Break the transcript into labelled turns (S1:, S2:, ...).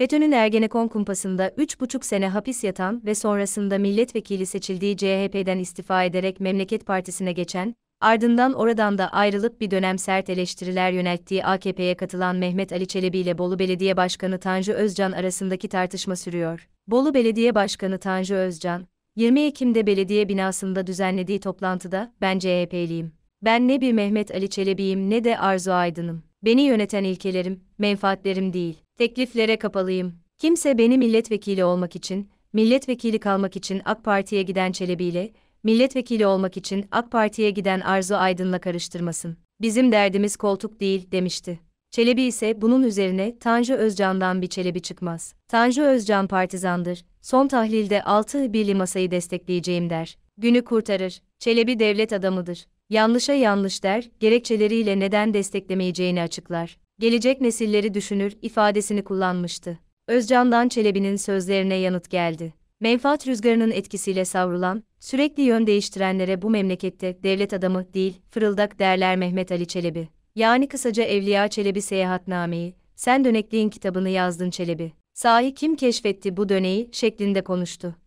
S1: FETÖ'nün Ergenekon kumpasında 3,5 sene hapis yatan ve sonrasında milletvekili seçildiği CHP'den istifa ederek Memleket Partisi'ne geçen, ardından oradan da ayrılıp bir dönem sert eleştiriler yönelttiği AKP'ye katılan Mehmet Ali Çelebi ile Bolu Belediye Başkanı Tanju Özcan arasındaki tartışma sürüyor. Bolu Belediye Başkanı Tanju Özcan, 20 Ekim'de belediye binasında düzenlediği toplantıda, ben CHP'liyim. Ben ne bir Mehmet Ali Çelebi'yim ne de Arzu Aydın'ım. Beni yöneten ilkelerim, menfaatlerim değil. Tekliflere kapalıyım. Kimse beni milletvekili olmak için, milletvekili kalmak için AK Parti'ye giden Çelebi ile, milletvekili olmak için AK Parti'ye giden Arzu Aydın'la karıştırmasın. Bizim derdimiz koltuk değil demişti. Çelebi ise bunun üzerine Tanju Özcan'dan bir Çelebi çıkmaz. Tanju Özcan partizandır. Son tahlilde altı birli masayı destekleyeceğim der. Günü kurtarır. Çelebi devlet adamıdır. Yanlışa yanlış der, gerekçeleriyle neden desteklemeyeceğini açıklar gelecek nesilleri düşünür ifadesini kullanmıştı. Özcan'dan Çelebi'nin sözlerine yanıt geldi. Menfaat rüzgarının etkisiyle savrulan, sürekli yön değiştirenlere bu memlekette devlet adamı değil, fırıldak derler Mehmet Ali Çelebi. Yani kısaca Evliya Çelebi seyahatnameyi, sen dönekliğin kitabını yazdın Çelebi. Sahi kim keşfetti bu döneyi şeklinde konuştu.